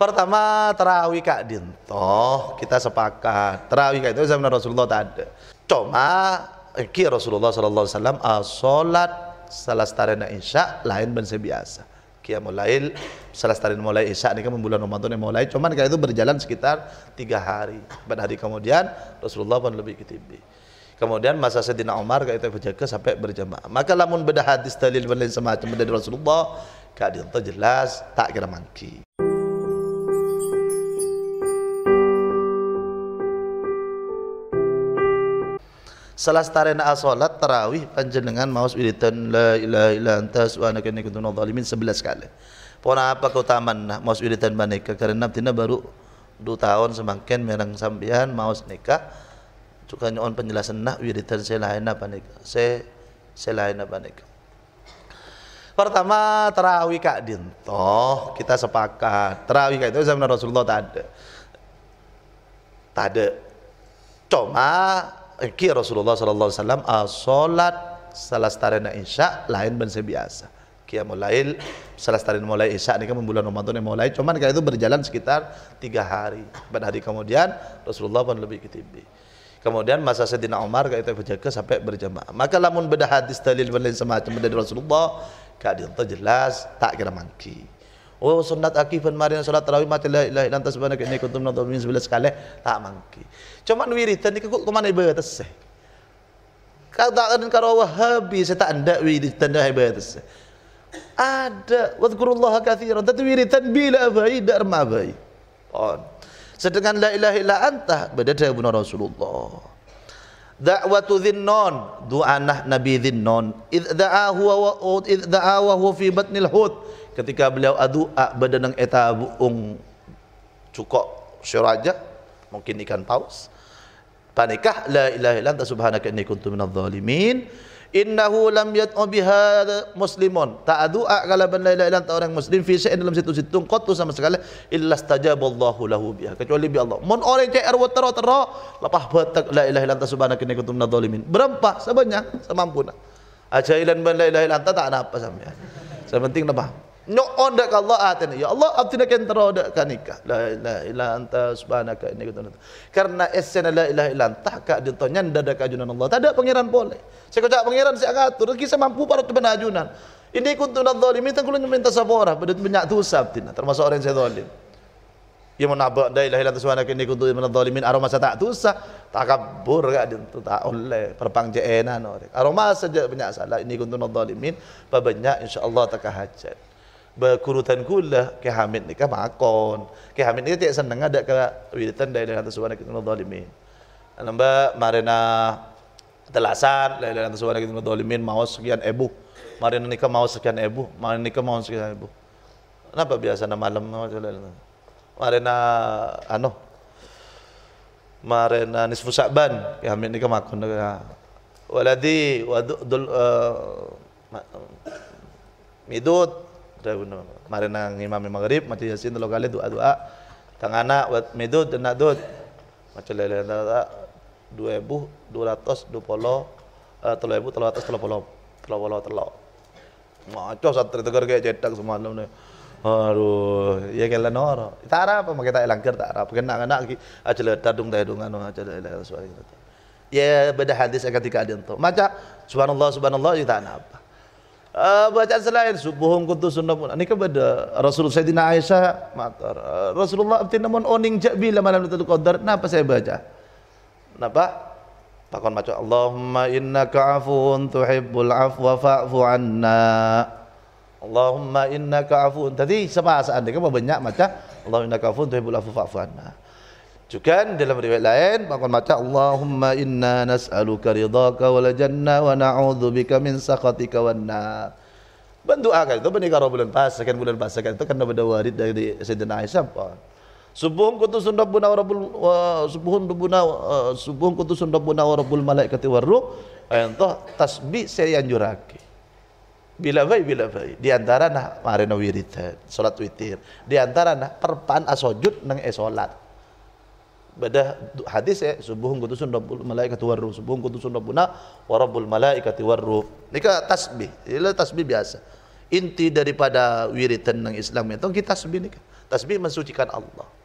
Pertama terawih kak dintoh kita sepakat terawih kak itu zaman Rasulullah tak ada. Cuma eh, ki Rasulullah Sallallahu Sallam Wasallam al ah, solat salah starina insya lain benci biasa. Kia mulai salah starina mulai insya ni kan bulan Ramadan yang mulai. Cuma kak itu berjalan sekitar tiga hari. Pada hari kemudian Rasulullah pun lebih ketibi. Kemudian masa Sayyidina Omar kak itu berjaga sampai berjamaah. Maka lamun beda hadis dalil benda semacam dari Rasulullah kak dintoh jelas tak kira mangki. Salah setarina asolat terawih panjenengan maus wiritan la ilaha illa anta subhanaka inni kuntu minadz zalimin 11 kali. Pon apa keutamaan nah maus wiritan mana? karena tina baru dua tahun semakin merang sampean maus nikah cuka nyon penjelasan nah wiritan Saya saya lain apa? baneka. Pertama terawih kak dinto kita sepakat terawih kak itu zaman Rasulullah tak ada tak ada cuma iki Rasulullah sallallahu alaihi wasallam a ah, salat salastarena isya lain ben sebiasa. mulai lail salastarena mulai isya ini kan bulan Ramadan yang mulai Cuma kan itu berjalan sekitar tiga hari. Ben hari kemudian Rasulullah pun lebih ketibi. Kemudian masa Sayyidina Umar kan itu berjaga sampai berjamaah. Maka lamun beda hadis dalil berlain semacam dari Rasulullah kan itu jelas tak kira mangki. Oh sunat akifan mari salat tarawih mati la ilaha illallah antas banak ini kuntum nadu min sebelah sekali tak mangki. Cuma wiritan ni kok kemana ibarat se. Eh? Kada kan karawa habis tak anda wiritan dah ibarat se. Eh. Ada wadzkurullaha katsiran tadi wiritan bila faida ma bai. Oh. Sedangkan la ilaha illallah anta badada rasulullah da'watu dhinnon nah nabi dhinnon idza'a huwa wa idza'a wa huwa fi batnil hut ketika beliau adu'a badanang eta buung cukok syuraja mungkin ikan paus panikah la ilaha illa anta subhanaka inni kuntu minadh zalimin innahu lam yad'u biha muslimun tak doa kalau benda la ilaha orang muslim fi sa'in dalam situ-situ kot tu sama sekali illa stajaballahu lahu biha kecuali bi Allah mun orang cair wa tara tara lepas batak la ilaha illa anta subhanaka inni kuntu minadh zalimin berapa sebanyak semampuna ajailan benda la ilaha illa tak ada apa sampean sepenting lepas no order ke Allah atin. Ah, ya Allah abtina ken terodak ke nikah. La ilaha illa anta subhanaka ini kata nanti. Karena esen la ilaha illa anta ka ditonyan dada kajunan Allah. Tada pangeran boleh. Saya kata ah, pangeran saya ngatur. Kisah mampu para tu benajunan. Ini ikut tu nanti zalim. Minta kulunya minta sabora. Benda banyak dosa abtina. Termasuk orang saya zalim. Ya mun abak la ilaha illa anta subhanaka ini kuntu minadh zalimin aroma sa tak tusah takabbur ka din tu tak oleh perpangjaenan orek aroma saja banyak salah ini kuntu nadh zalimin pa banyak insyaallah takah hajat berkurutan gula ke hamid ni ke makan ke hamid ni tak senang ada ke wiritan dari dengan tersuara kita dengan zalimin nama marina ah, telasan dari dengan tersuara kita dengan zalimin Mau sekian ebu marina nikah mau sekian ebu marina nikah mau sekian ebu. kenapa biasa nama malam marina ah, ano marina ah, nisfu sa'ban ke hamid nikah makan waladi wadul midut saya guna. Mari nang imam imam garib, mati yasin dulu kali doa doa. tang anak buat medut dan nak dud. Macam lele dan Dua ibu, dua ratus, dua puluh eh, Telo ibu, telo atas telo polo. Telo polo, telo. Macam satu itu kerja cetak semua lalu ni. Aduh, ya kena lah, nor. Tak ada mak kita elangker tak ada. Kena anak lagi. Acil tadung tadungan, acil lele suara kita. Ya beda hadis yang ketika dia itu. Macam subhanallah, subhanallah, kita ya ada apa uh, bacaan selain subuh engko tu sunnah pun. Ini kepada kan Rasul Sayyidina Aisyah matar. Uh, Rasulullah abtin namun oning oh, jak bila malam itu qadar. Napa saya baca? Napa? Takon maca Allahumma innaka afuun tuhibbul afwa fa'fu anna. Allahumma innaka afuun. Tadi sepasaan dia kan banyak maca Allahumma innaka afuun tuhibbul afwa fa'fu anna. Juga dalam riwayat lain bahkan baca Allahumma inna nas'aluka ridhaka wal janna wa na'udzubika min sakhatika wan nar. Bentuk akal itu benih kalau bulan pas, sekian bulan pas, sekian itu kan dah warid dari Sayyidina Aisyah apa? Subuhun kutu sundab buna warabul subuhun dubuna subuhun eh, kutu sundab buna warabul malaikati waruh ayan toh tasbih saya anjuraki. Bila bayi bila bayi di antara nah marina wiridan salat witir di antara nah perpan asojud nang esolat. Eh, pada hadis ya subuh qudusun rabbul malaikati waru subuh qudusun rabbuna wa rabbul malaikati warru ni ka tasbih ialah tasbih biasa inti daripada wiritan nang Islam itu kita tasbih ni kan. tasbih mensucikan Allah